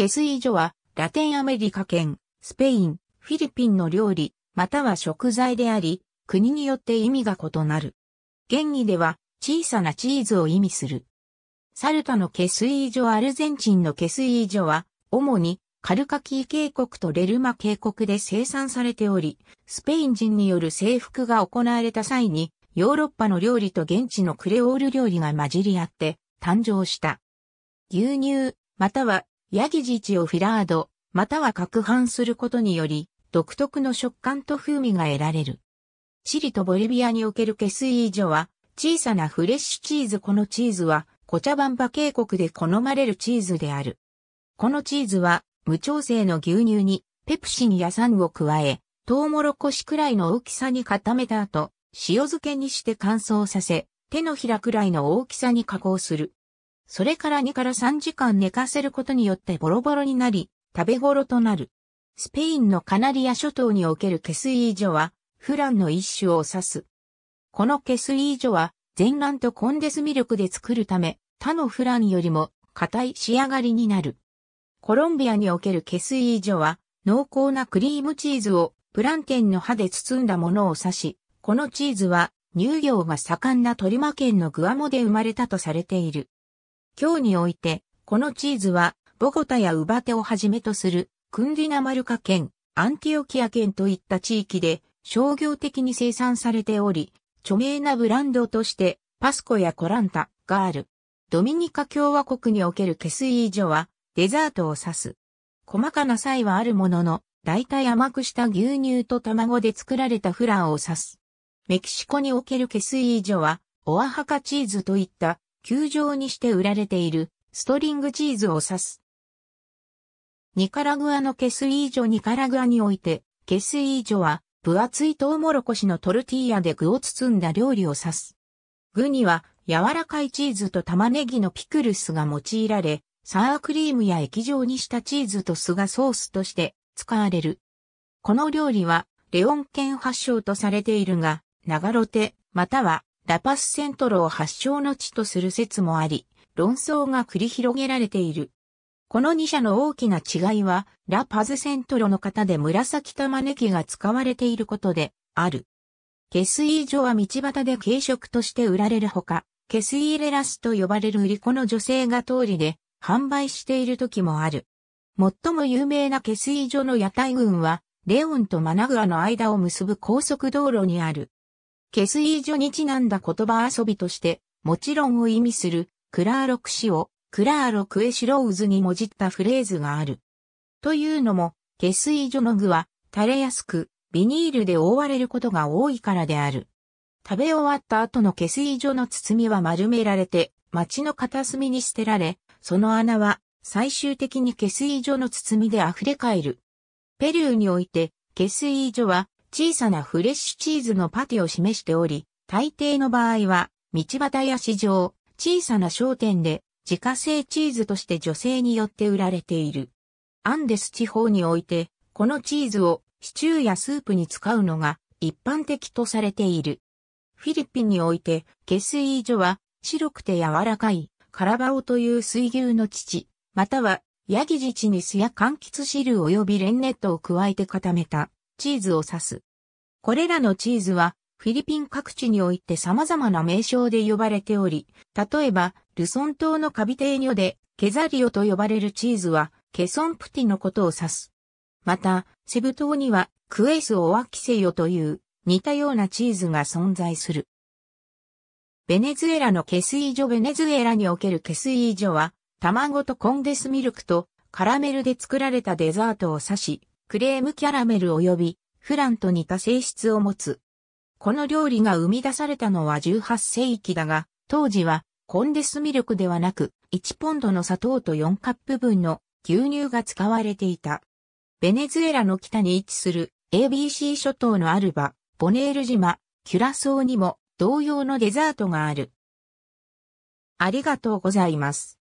下水所は、ラテンアメリカ圏、スペイン、フィリピンの料理、または食材であり、国によって意味が異なる。原義では、小さなチーズを意味する。サルタの下水所アルゼンチンの下水ョは、主にカルカキー渓谷とレルマ渓谷で生産されており、スペイン人による征服が行われた際に、ヨーロッパの料理と現地のクレオール料理が混じり合って誕生した。牛乳、またはヤギジチをフィラード、または攪拌することにより、独特の食感と風味が得られる。チリとボリビアにおけるケスイージョは、小さなフレッシュチーズこのチーズは、コチャバンバ渓谷で好まれるチーズである。このチーズは、無調整の牛乳に、ペプシンや酸を加え、トウモロコシくらいの大きさに固めた後、塩漬けにして乾燥させ、手のひらくらいの大きさに加工する。それから2から3時間寝かせることによってボロボロになり、食べ頃となる。スペインのカナリア諸島におけるケスイージョは、フランの一種を指す。このケスイージョは、全卵とコンデスミルクで作るため、他のフランよりも硬い仕上がりになる。コロンビアにおけるケスイージョは、濃厚なクリームチーズをプランテンの葉で包んだものを指し、このチーズは乳業が盛んなトリマ県のグアモで生まれたとされている。今日において、このチーズは、ボゴタやウバテをはじめとする、クンディナマルカ県、アンティオキア県といった地域で、商業的に生産されており、著名なブランドとして、パスコやコランタがある。ドミニカ共和国におけるケスイージョは、デザートを指す。細かな際はあるものの、大体甘くした牛乳と卵で作られたフランを指す。メキシコにおけるケスイージョは、オアハカチーズといった球状にして売られているストリングチーズを指す。ニカラグアのケスイージョニカラグアにおいて、ケスイージョは分厚いトウモロコシのトルティーヤで具を包んだ料理を指す。具には柔らかいチーズと玉ねぎのピクルスが用いられ、サワークリームや液状にしたチーズと酢がソースとして使われる。この料理はレオン県発祥とされているが、長ロテ、またはラパスセントロを発祥の地とする説もあり、論争が繰り広げられている。この2社の大きな違いは、ラパズセントロの方で紫玉ねぎが使われていることで、ある。ケスイージョは道端で軽食として売られるほか、ケスイーレラスと呼ばれる売り子の女性が通りで販売している時もある。最も有名なケスイージョの屋台群は、レオンとマナグアの間を結ぶ高速道路にある。ケスイージョにちなんだ言葉遊びとして、もちろんを意味する、クラーロク氏を、クラーロクエシロウズにもじったフレーズがある。というのも、ケスイージョの具は、垂れやすく、ビニールで覆われることが多いからである。食べ終わった後のケスイージョの包みは丸められて、街の片隅に捨てられ、その穴は、最終的にケスイージョの包みで溢れかえる。ペルーにおいて、ケスイージョは、小さなフレッシュチーズのパティを示しており、大抵の場合は、道端や市場、小さな商店で、自家製チーズとして女性によって売られている。アンデス地方において、このチーズをシチューやスープに使うのが一般的とされている。フィリピンにおいて、下水所は白くて柔らかいカラバオという水牛の乳、またはヤギ自治に酢や柑橘汁及びレンネットを加えて固めたチーズを指す。これらのチーズは、フィリピン各地において様々な名称で呼ばれており、例えば、ルソン島のカビテーニョで、ケザリオと呼ばれるチーズは、ケソンプティのことを指す。また、セブ島には、クエスオワキセヨという、似たようなチーズが存在する。ベネズエラのケスイージョベネズエラにおけるケスイージョは、卵とコンデスミルクとカラメルで作られたデザートを指し、クレームキャラメル及びフランと似た性質を持つ。この料理が生み出されたのは18世紀だが、当時はコンデスミルクではなく1ポンドの砂糖と4カップ分の牛乳が使われていた。ベネズエラの北に位置する ABC 諸島のアルバ、ボネール島、キュラソーにも同様のデザートがある。ありがとうございます。